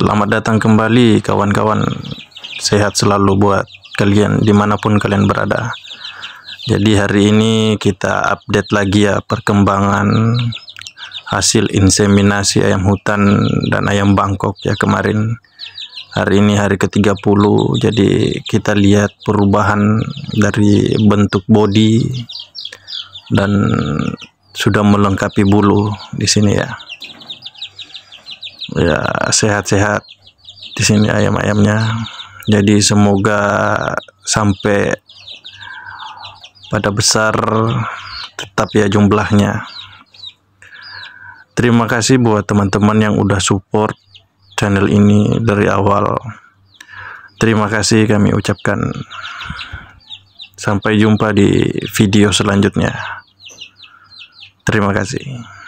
Selamat datang kembali kawan-kawan Sehat selalu buat kalian dimanapun kalian berada Jadi hari ini kita update lagi ya perkembangan Hasil inseminasi ayam hutan dan ayam bangkok ya kemarin Hari ini hari ke-30 jadi kita lihat perubahan dari bentuk body Dan sudah melengkapi bulu di sini ya ya sehat-sehat di sini ayam-ayamnya jadi semoga sampai pada besar tetap ya jumlahnya terima kasih buat teman-teman yang udah support channel ini dari awal terima kasih kami ucapkan sampai jumpa di video selanjutnya terima kasih